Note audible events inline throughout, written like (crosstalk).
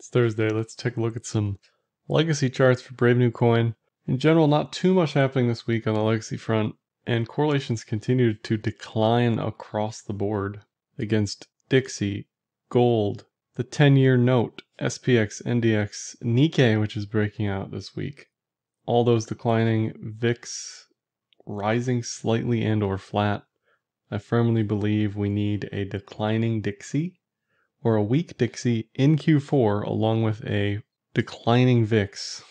It's Thursday. Let's take a look at some legacy charts for Brave New Coin. In general, not too much happening this week on the legacy front, and correlations continue to decline across the board against Dixie, Gold, the 10 year note, SPX, NDX, Nikkei, which is breaking out this week. All those declining, VIX rising slightly and or flat. I firmly believe we need a declining Dixie or a weak Dixie in Q4 along with a declining VIX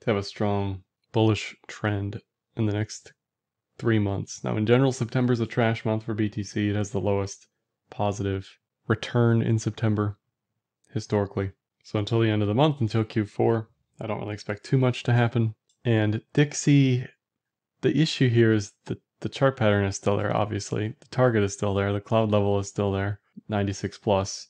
to have a strong bullish trend in the next three months. Now, in general, September is a trash month for BTC. It has the lowest positive return in September historically. So until the end of the month, until Q4, I don't really expect too much to happen. And Dixie, the issue here is that the chart pattern is still there, obviously. The target is still there. The cloud level is still there, 96 plus.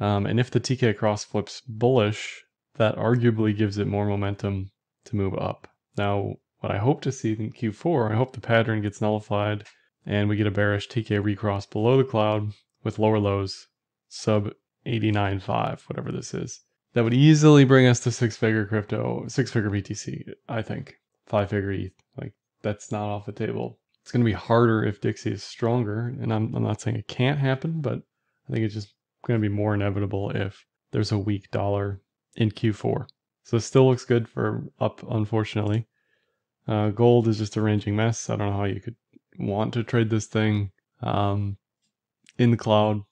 Um, and if the TK cross flips bullish, that arguably gives it more momentum to move up. Now, what I hope to see in Q4, I hope the pattern gets nullified and we get a bearish TK recross below the cloud with lower lows sub 89.5, whatever this is. That would easily bring us to six figure crypto, six figure BTC, I think. Five figure ETH. Like, that's not off the table. It's going to be harder if Dixie is stronger. And I'm, I'm not saying it can't happen, but I think it's just going to be more inevitable if there's a weak dollar in Q4. So it still looks good for up, unfortunately. Uh, gold is just a ranging mess. I don't know how you could want to trade this thing. Um, in the cloud,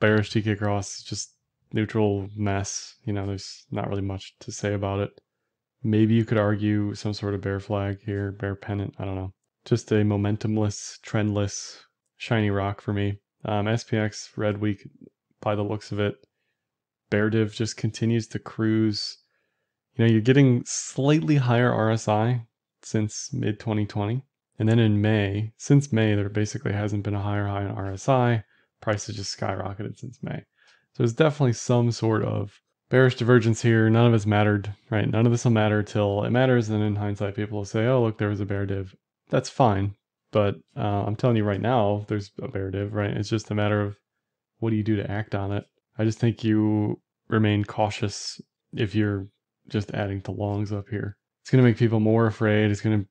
bearish TK cross, just neutral mess. You know, there's not really much to say about it. Maybe you could argue some sort of bear flag here, bear pennant. I don't know. Just a momentumless, trendless, shiny rock for me. Um, SPX red week by the looks of it. bear div just continues to cruise. You know, you're getting slightly higher RSI since mid 2020. And then in May, since May, there basically hasn't been a higher high in RSI. Prices just skyrocketed since May. So there's definitely some sort of bearish divergence here. None of this mattered, right? None of this will matter till it matters. And in hindsight, people will say, oh, look, there was a bear div. That's fine. But uh, I'm telling you right now, there's a bear div, right? It's just a matter of what do you do to act on it? I just think you remain cautious if you're just adding to longs up here. It's going to make people more afraid. It's going to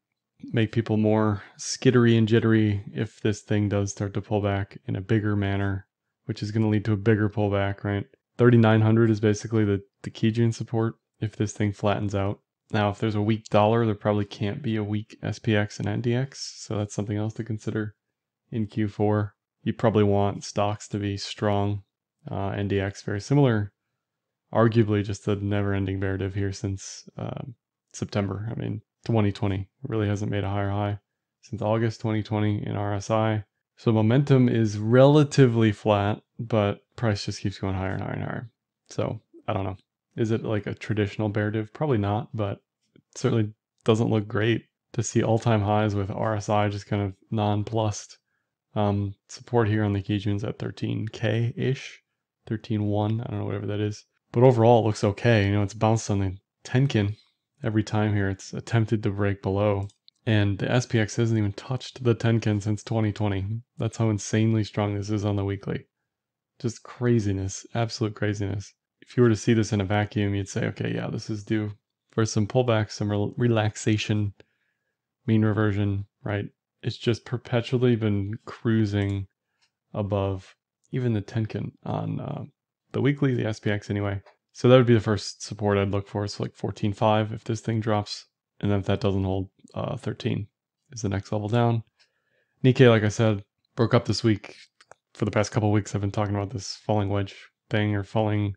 make people more skittery and jittery if this thing does start to pull back in a bigger manner, which is going to lead to a bigger pullback, right? 3,900 is basically the, the Kijun support if this thing flattens out. Now, if there's a weak dollar, there probably can't be a weak SPX and NDX, so that's something else to consider in Q4 you probably want stocks to be strong. Uh, NDX very similar. Arguably just a never-ending bear div here since uh, September. I mean, 2020 really hasn't made a higher high since August 2020 in RSI. So momentum is relatively flat, but price just keeps going higher and higher and higher. So I don't know. Is it like a traditional bear div? Probably not, but certainly doesn't look great to see all-time highs with RSI just kind of nonplussed um, support here on the Cajuns at 13K ish, 13.1. I don't know, whatever that is. But overall, it looks okay. You know, it's bounced on the Tenkin every time here. It's attempted to break below. And the SPX hasn't even touched the Tenkin since 2020. That's how insanely strong this is on the weekly. Just craziness, absolute craziness. If you were to see this in a vacuum, you'd say, okay, yeah, this is due for some pullback, some re relaxation, mean reversion, right? it's just perpetually been cruising above even the Tenkan on uh, the weekly, the SPX anyway. So that would be the first support I'd look for. So like 14.5 if this thing drops. And then if that doesn't hold, uh, 13 is the next level down. Nikkei, like I said, broke up this week. For the past couple weeks, I've been talking about this falling wedge thing or falling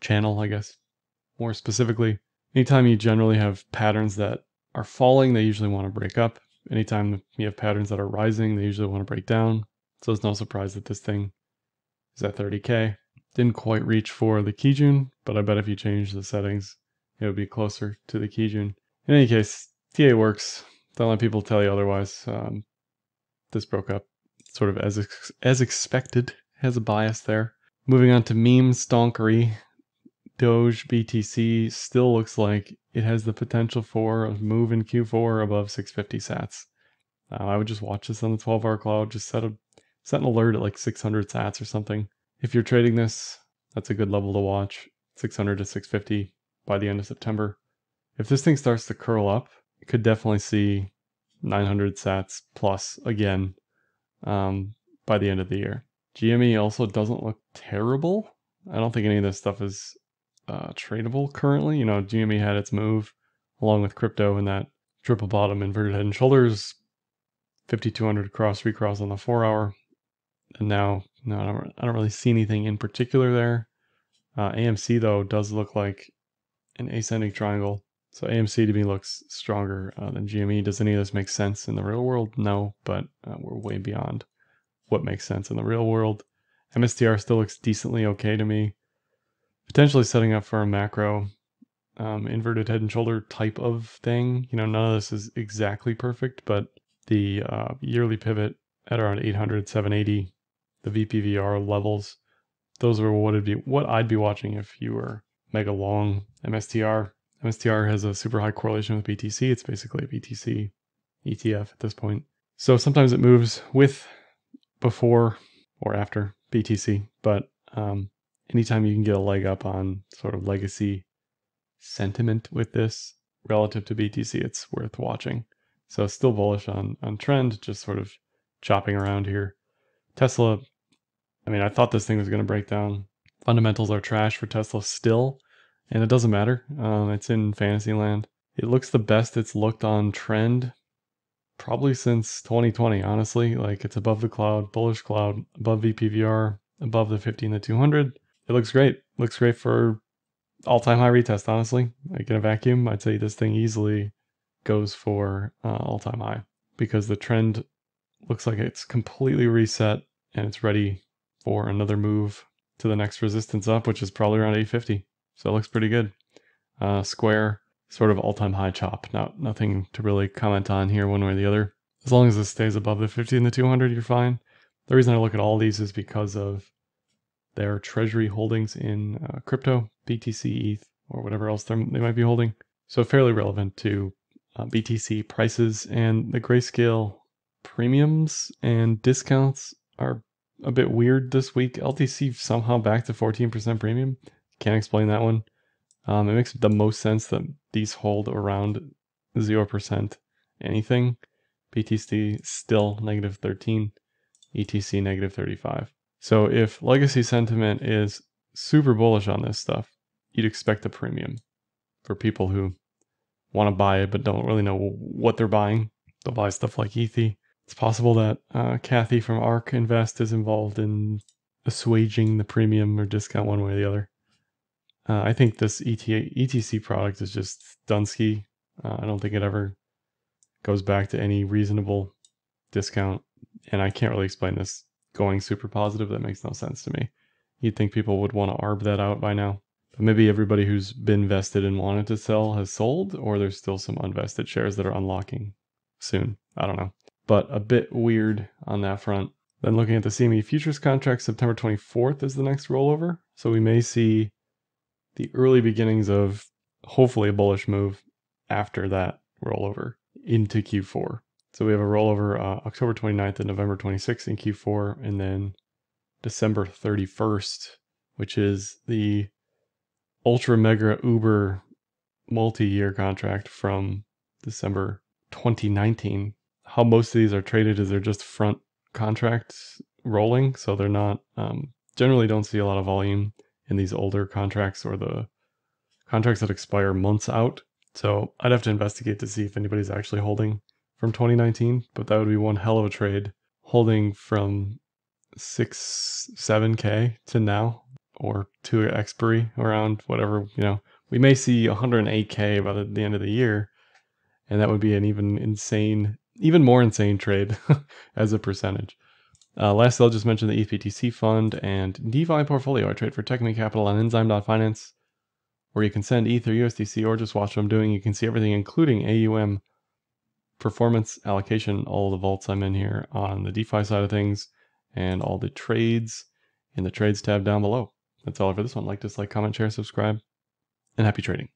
channel, I guess, more specifically. Anytime you generally have patterns that are falling, they usually want to break up anytime you have patterns that are rising, they usually want to break down. So it's no surprise that this thing is at 30K. Didn't quite reach for the Kijun, but I bet if you change the settings, it would be closer to the Kijun. In any case, TA works. Don't let people tell you otherwise. Um, this broke up sort of as, ex as expected, has a bias there. Moving on to meme stonkery. Doge BTC still looks like it has the potential for a move in Q4 above 650 sats. Uh, I would just watch this on the 12 hour cloud, just set a set an alert at like 600 sats or something. If you're trading this, that's a good level to watch, 600 to 650 by the end of September. If this thing starts to curl up, you could definitely see 900 sats plus again um, by the end of the year. GME also doesn't look terrible. I don't think any of this stuff is uh, tradable currently. You know, GME had its move along with crypto in that triple bottom inverted head and shoulders, 5200 cross recross on the four hour. And now, no, I don't, I don't really see anything in particular there. Uh, AMC though does look like an ascending triangle. So AMC to me looks stronger uh, than GME. Does any of this make sense in the real world? No, but uh, we're way beyond what makes sense in the real world. MSTR still looks decently okay to me potentially setting up for a macro um, inverted head and shoulder type of thing. You know, none of this is exactly perfect, but the uh, yearly pivot at around 800, 780, the VPVR levels, those are what it'd be, what I'd be watching if you were mega long MSTR. MSTR has a super high correlation with BTC. It's basically a BTC ETF at this point. So sometimes it moves with, before, or after BTC, but um, anytime you can get a leg up on sort of legacy sentiment with this relative to BTC, it's worth watching. So still bullish on on trend, just sort of chopping around here. Tesla, I mean, I thought this thing was going to break down. Fundamentals are trash for Tesla still, and it doesn't matter. Um, it's in fantasy land. It looks the best it's looked on trend probably since 2020, honestly. Like it's above the cloud, bullish cloud, above VPVR, above the 15 to 200 it looks great. Looks great for all time high retest, honestly. Like in a vacuum, I'd say this thing easily goes for uh, all time high because the trend looks like it's completely reset and it's ready for another move to the next resistance up, which is probably around 850. So it looks pretty good. Uh, square, sort of all time high chop. Not Nothing to really comment on here, one way or the other. As long as this stays above the 50 and the 200, you're fine. The reason I look at all these is because of their treasury holdings in uh, crypto, BTC, ETH, or whatever else they might be holding. So fairly relevant to uh, BTC prices and the grayscale premiums and discounts are a bit weird this week. LTC somehow back to 14% premium. Can't explain that one. Um, it makes the most sense that these hold around 0% anything. BTC still negative 13, ETC negative 35. So if legacy sentiment is super bullish on this stuff, you'd expect a premium for people who want to buy it but don't really know what they're buying. They'll buy stuff like ETH. It's possible that uh, Kathy from ARK Invest is involved in assuaging the premium or discount one way or the other. Uh, I think this ETA, ETC product is just Dunsky. Uh, I don't think it ever goes back to any reasonable discount. And I can't really explain this going super positive. That makes no sense to me. You'd think people would want to arb that out by now. But maybe everybody who's been vested and wanted to sell has sold, or there's still some unvested shares that are unlocking soon. I don't know. But a bit weird on that front. Then looking at the CME futures contract, September 24th is the next rollover. So we may see the early beginnings of hopefully a bullish move after that rollover into Q4. So we have a rollover uh, October 29th and November 26th in Q4, and then December 31st, which is the ultra mega uber multi-year contract from December 2019. How most of these are traded is they're just front contracts rolling, so they're not um, generally don't see a lot of volume in these older contracts or the contracts that expire months out. So I'd have to investigate to see if anybody's actually holding from 2019, but that would be one hell of a trade. Holding from six, seven K to now or to expiry around whatever, you know, we may see 108K by the end of the year. And that would be an even insane, even more insane trade (laughs) as a percentage. Uh, lastly, I'll just mention the EPTC fund and DeFi portfolio. I trade for Techme Capital on enzyme.finance, where you can send ETH or USDC or just watch what I'm doing. You can see everything, including AUM performance allocation, all the vaults I'm in here on the DeFi side of things, and all the trades in the trades tab down below. That's all for this one. Like, dislike, comment, share, subscribe, and happy trading.